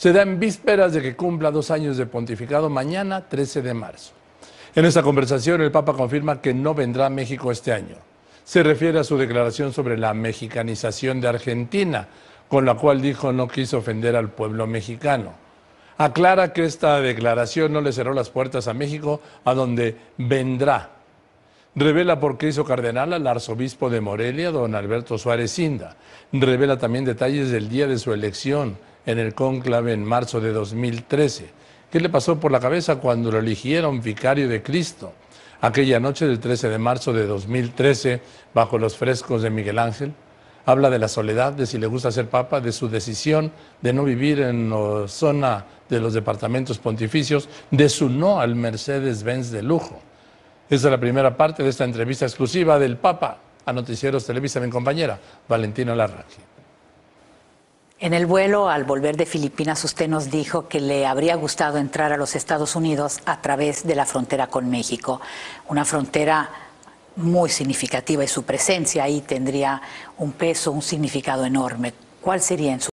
se da en vísperas de que cumpla dos años de pontificado mañana, 13 de marzo. En esta conversación el Papa confirma que no vendrá a México este año. Se refiere a su declaración sobre la mexicanización de Argentina, con la cual dijo no quiso ofender al pueblo mexicano. Aclara que esta declaración no le cerró las puertas a México, a donde vendrá. Revela por qué hizo cardenal al arzobispo de Morelia, don Alberto Suárez Inda. Revela también detalles del día de su elección, en el cónclave en marzo de 2013. ¿Qué le pasó por la cabeza cuando lo eligieron vicario de Cristo? Aquella noche del 13 de marzo de 2013, bajo los frescos de Miguel Ángel, habla de la soledad, de si le gusta ser papa, de su decisión de no vivir en la zona de los departamentos pontificios, de su no al Mercedes-Benz de lujo. Esa es la primera parte de esta entrevista exclusiva del Papa a Noticieros Televisa, mi compañera Valentina Larrachi. En el vuelo, al volver de Filipinas, usted nos dijo que le habría gustado entrar a los Estados Unidos a través de la frontera con México, una frontera muy significativa y su presencia ahí tendría un peso, un significado enorme. ¿Cuál sería en su